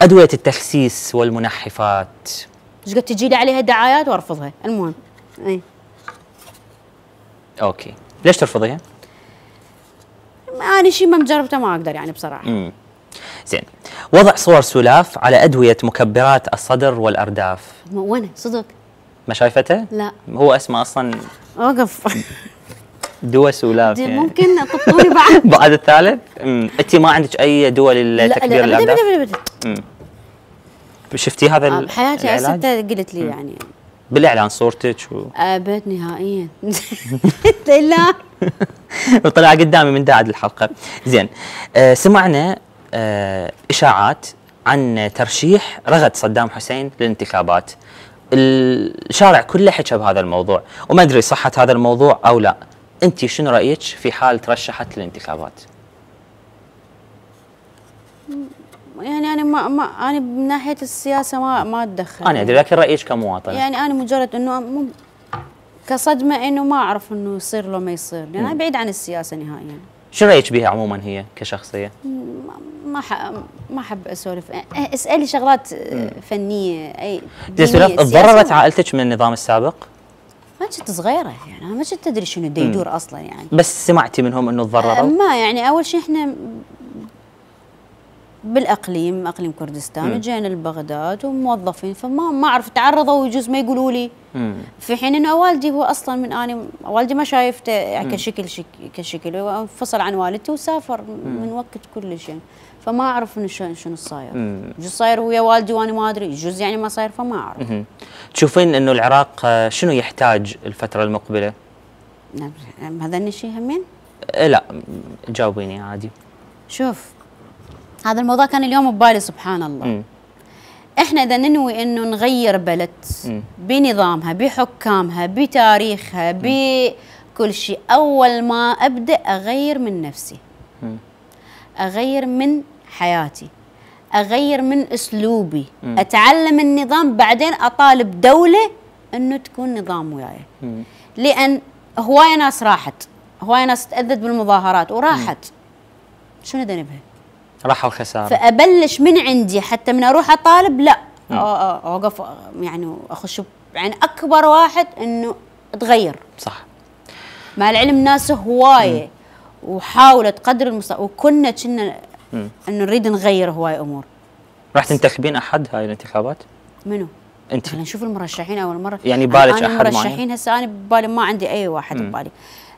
ادويه التخسيس والمنحفات ايش قد تجي لي عليها دعايات وارفضها المهم اي اوكي ليش ترفضيها انا شيء ما مجربته ما اقدر يعني بصراحه امم زين وضع صور سلاف على ادويه مكبرات الصدر والارداف وانا صدق ما شايفته؟ لا هو اسمه اصلا اوقف دوا سولاف يعني. ممكن تطوني بعد بعد الثالث؟ انت ما عندك اي دول للتكبير الأبداع؟ لا لا لا لا شفتي هذا آه بحياتي انت قلت لي يعني بالاعلان صورتك و... ابد آه، نهائيا لا وطلع قدامي من داعد الحلقه زين آه سمعنا آه اشاعات عن ترشيح رغد صدام حسين للانتخابات الشارع كله حكى بهذا الموضوع وما ادري صحه هذا الموضوع او لا انت شنو رايك في حال ترشحت للانتخابات؟ يعني انا ما, ما انا من ناحيه السياسه ما ما اتدخل انا ادري لكن رايك كمواطنه يعني انا مجرد انه مو كصدمه انه ما اعرف انه يصير لو ما يصير يعني انا بعيد عن السياسه نهائيا شو رايك بها عموما هي كشخصيه؟ ما ح... ما احب اسولف اسالي شغلات مم. فنيه اي تضررت عائلتك من النظام السابق؟ كنت صغيره يعني انا ما كنت ادري شنو يدور اصلا يعني بس سمعتي منهم انه تضرروا؟ آه، ما يعني اول شيء احنا بالاقليم اقليم كردستان وجينا لبغداد وموظفين فما ما اعرف تعرضوا يجوز ما يقولوا لي في حين انه والدي هو اصلا من اني والدي ما شايفته يعني كشكل كشكل انفصل عن والدتي وسافر مم. من وقت كلش يعني فما اعرف شنو شنو صاير يجوز صاير ويا والدي وانا ما ادري يجوز يعني ما صاير فما اعرف مم. تشوفين انه العراق آه، شنو يحتاج الفتره المقبله؟ نعم، هذا الشيء همين؟ إيه، لا جاوبيني عادي شوف هذا الموضوع كان اليوم ببالي سبحان الله م. احنا اذا ننوي انه نغير بلد م. بنظامها بحكامها بتاريخها بكل شيء اول ما ابدا اغير من نفسي م. اغير من حياتي اغير من اسلوبي م. اتعلم النظام بعدين اطالب دوله انه تكون نظام وياي م. لان هوايه ناس راحت هوايه ناس تاذت بالمظاهرات وراحت م. شنو ذنبها؟ راحه وخساره فابلش من عندي حتى من اروح اطالب لا اوقف يعني اخش يعني اكبر واحد انه اتغير صح مع العلم ناس هوايه وحاولت قدر المستطاع وكنا كنا انه نريد نغير هواي امور راح تنتخبين احد هاي الانتخابات؟ منو؟ انت انا يعني اشوف المرشحين اول مره يعني بالك احد المرشحين هسه انا ببالي ما عندي اي واحد ببالي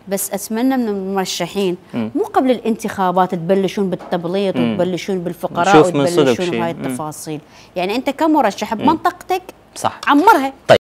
بس اتمنى من المرشحين مو قبل الانتخابات تبلشون بالتبليط وتبلشون بالفقراء وتبلشون بهاي التفاصيل يعني انت كمرشح بمنطقتك صح عمرها طيب